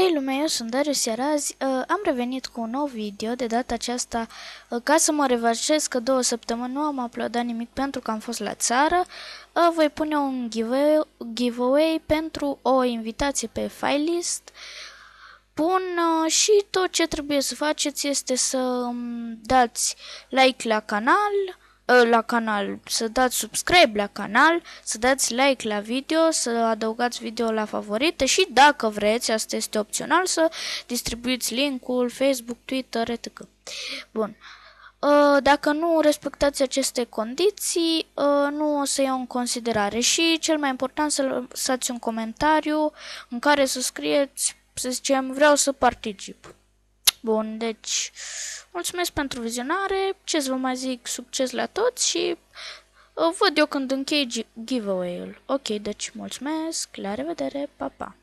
Hei lumea, eu sunt Darius, iar azi uh, am revenit cu un nou video, de data aceasta uh, ca să mă revarșez că două săptămâni nu am uploadat nimic pentru că am fost la țară, uh, voi pune un giveaway, giveaway pentru o invitație pe Filelist. Bun, uh, și tot ce trebuie să faceți este să um, dați like la canal, Ă, la canal, să dați subscribe la canal, să dați like la video, să adăugați video la favorite și dacă vreți, asta este opțional, să distribuiți linkul Facebook, Twitter, etc. Bun. Ă, dacă nu respectați aceste condiții, ă, nu o să iau în considerare și cel mai important să lăsați un comentariu în care să scrieți, să zicem, vreau să particip. Bun, deci... Mulțumesc pentru vizionare, ce să vă mai zic, succes la toți și uh, văd eu când închei giveaway-ul. Ok, deci mulțumesc, la revedere, pa, pa!